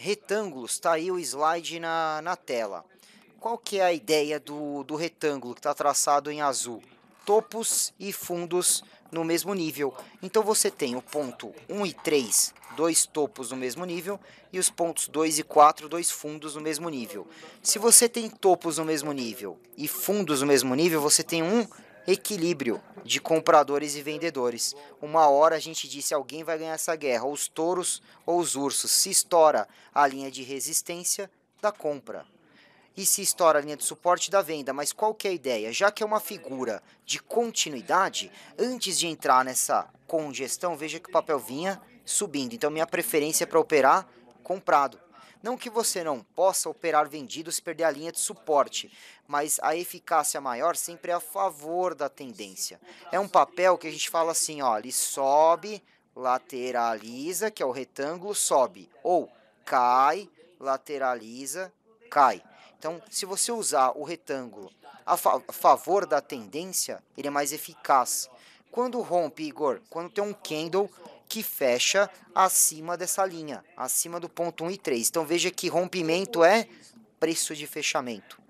Retângulos, está aí o slide na, na tela. Qual que é a ideia do, do retângulo que está traçado em azul? Topos e fundos no mesmo nível. Então você tem o ponto 1 e 3, dois topos no mesmo nível, e os pontos 2 e 4, dois fundos no mesmo nível. Se você tem topos no mesmo nível e fundos no mesmo nível, você tem um equilíbrio de compradores e vendedores. Uma hora a gente disse alguém vai ganhar essa guerra, os touros ou os ursos. Se estoura a linha de resistência da compra e se estoura a linha de suporte da venda, mas qual que é a ideia? Já que é uma figura de continuidade, antes de entrar nessa congestão, veja que o papel vinha subindo. Então minha preferência é para operar comprado. Não que você não possa operar vendido se perder a linha de suporte, mas a eficácia maior sempre é a favor da tendência. É um papel que a gente fala assim, ó, ele sobe, lateraliza, que é o retângulo, sobe, ou cai, lateraliza, cai. Então, se você usar o retângulo a, fa a favor da tendência, ele é mais eficaz. Quando rompe, Igor, quando tem um candle que fecha acima dessa linha, acima do ponto 1 e 3. Então veja que rompimento é preço de fechamento.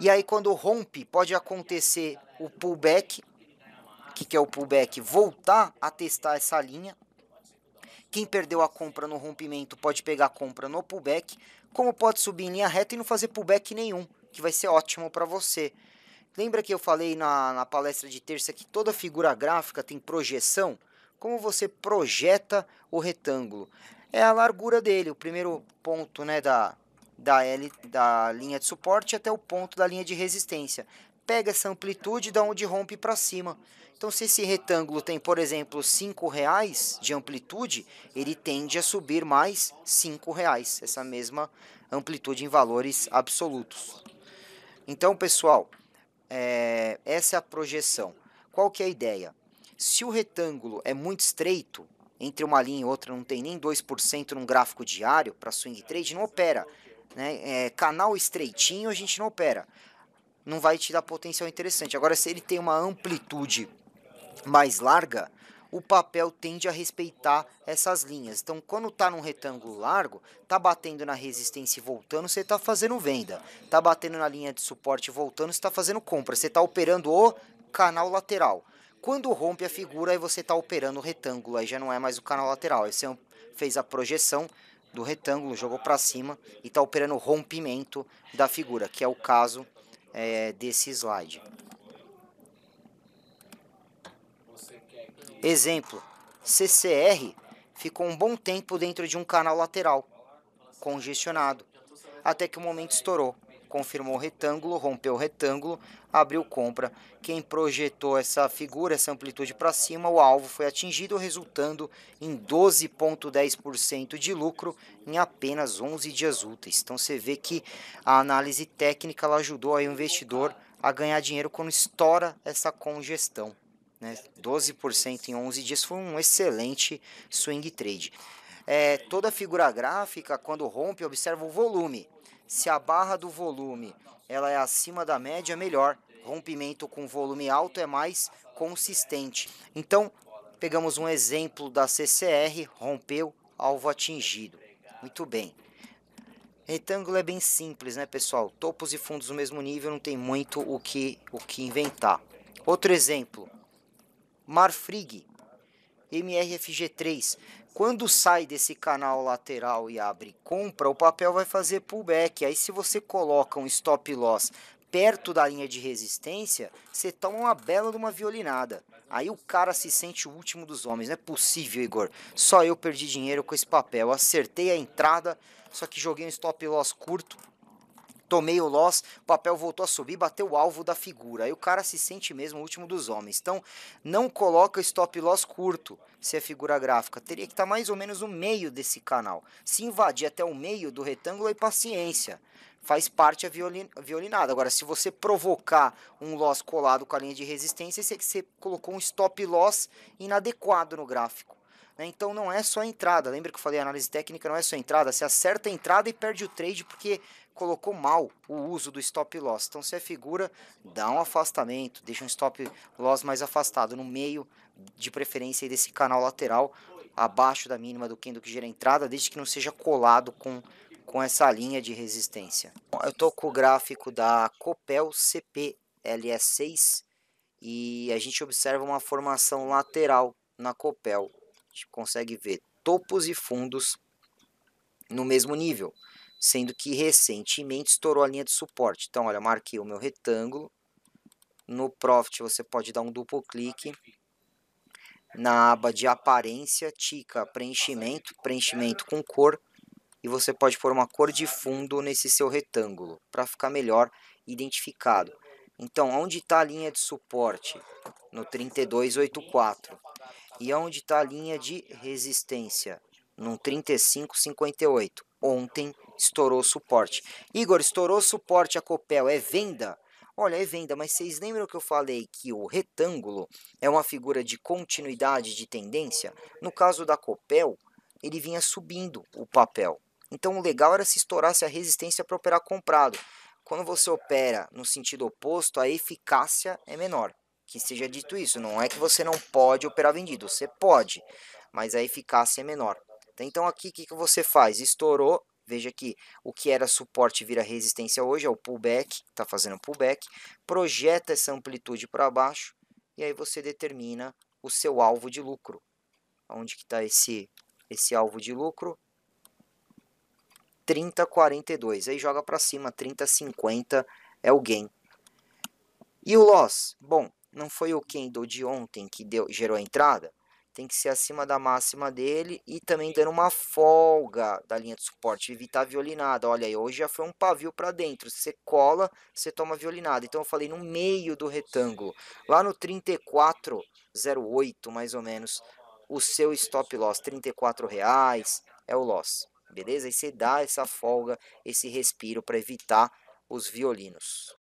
E aí quando rompe, pode acontecer o pullback, que que é o pullback, voltar a testar essa linha. Quem perdeu a compra no rompimento pode pegar a compra no pullback, como pode subir em linha reta e não fazer pullback nenhum, que vai ser ótimo para você. Lembra que eu falei na, na palestra de terça que toda figura gráfica tem projeção? como você projeta o retângulo? É a largura dele, o primeiro ponto né, da, da, L, da linha de suporte até o ponto da linha de resistência. Pega essa amplitude da onde rompe para cima. Então, se esse retângulo tem, por exemplo, R$ reais de amplitude, ele tende a subir mais R$ reais, essa mesma amplitude em valores absolutos. Então, pessoal, é, essa é a projeção. Qual que é a ideia? Se o retângulo é muito estreito, entre uma linha e outra não tem nem 2% num gráfico diário, para swing trade não opera. Né? É, canal estreitinho a gente não opera. Não vai te dar potencial interessante. Agora, se ele tem uma amplitude mais larga, o papel tende a respeitar essas linhas. Então, quando está num retângulo largo, está batendo na resistência e voltando, você está fazendo venda. Está batendo na linha de suporte e voltando, você está fazendo compra. Você está operando o canal lateral. Quando rompe a figura, aí você está operando o retângulo, aí já não é mais o canal lateral. Aí você fez a projeção do retângulo, jogou para cima e está operando o rompimento da figura, que é o caso é, desse slide. Exemplo, CCR ficou um bom tempo dentro de um canal lateral, congestionado, até que o momento estourou confirmou retângulo, rompeu retângulo, abriu compra. Quem projetou essa figura, essa amplitude para cima, o alvo foi atingido, resultando em 12,10% de lucro em apenas 11 dias úteis. Então você vê que a análise técnica ela ajudou aí o investidor a ganhar dinheiro quando estoura essa congestão. Né? 12% em 11 dias foi um excelente swing trade. É, toda figura gráfica, quando rompe, observa o volume. Se a barra do volume ela é acima da média, melhor. Rompimento com volume alto é mais consistente. Então, pegamos um exemplo da CCR, rompeu, alvo atingido. Muito bem. Retângulo é bem simples, né, pessoal? Topos e fundos no mesmo nível, não tem muito o que, o que inventar. Outro exemplo, Marfrig, MRFG3. Quando sai desse canal lateral e abre compra, o papel vai fazer pullback. Aí se você coloca um stop loss perto da linha de resistência, você toma uma bela de uma violinada. Aí o cara se sente o último dos homens. Não é possível, Igor. Só eu perdi dinheiro com esse papel. acertei a entrada, só que joguei um stop loss curto Tomei o loss, o papel voltou a subir, bateu o alvo da figura. Aí o cara se sente mesmo o último dos homens. Então, não coloca stop loss curto se é figura gráfica. Teria que estar tá mais ou menos no meio desse canal. Se invadir até o meio do retângulo, é paciência. Faz parte a violinada. Agora, se você provocar um loss colado com a linha de resistência, você, você colocou um stop loss inadequado no gráfico. Né? Então não é só entrada. Lembra que eu falei análise técnica não é só entrada. Você acerta a entrada e perde o trade porque colocou mal o uso do stop loss. Então, se é figura, dá um afastamento, deixa um stop loss mais afastado no meio, de preferência desse canal lateral, abaixo da mínima do candle que gera entrada, desde que não seja colado com, com essa linha de resistência. Eu estou com o gráfico da Copel CPLS6 e a gente observa uma formação lateral na Copel. A gente consegue ver topos e fundos no mesmo nível sendo que recentemente estourou a linha de suporte. Então, olha, marquei o meu retângulo. No Profit você pode dar um duplo clique. Na aba de aparência, tica preenchimento, preenchimento com cor. E você pode pôr uma cor de fundo nesse seu retângulo, para ficar melhor identificado. Então, onde está a linha de suporte? No 3284. E onde está a linha de resistência? No 3558. Ontem estourou o suporte. Igor, estourou o suporte a Copel, é venda? Olha, é venda, mas vocês lembram que eu falei que o retângulo é uma figura de continuidade de tendência? No caso da Copel, ele vinha subindo o papel. Então o legal era se estourasse a resistência para operar comprado. Quando você opera no sentido oposto, a eficácia é menor. Que seja dito isso, não é que você não pode operar vendido, você pode, mas a eficácia é menor. Então aqui o que, que você faz? Estourou, Veja que o que era suporte vira resistência hoje, é o pullback, está fazendo pullback, projeta essa amplitude para baixo e aí você determina o seu alvo de lucro. Onde que está esse, esse alvo de lucro? 30,42. Aí joga para cima, 30,50 é o gain. E o loss? Bom, não foi o candle de ontem que deu, gerou a entrada? tem que ser acima da máxima dele e também dando uma folga da linha de suporte, evitar violinada. Olha aí, hoje já foi um pavio para dentro, você cola, você toma violinada. Então eu falei no meio do retângulo, lá no 3408 mais ou menos, o seu stop loss, 34 reais é o loss, beleza? E você dá essa folga, esse respiro para evitar os violinos.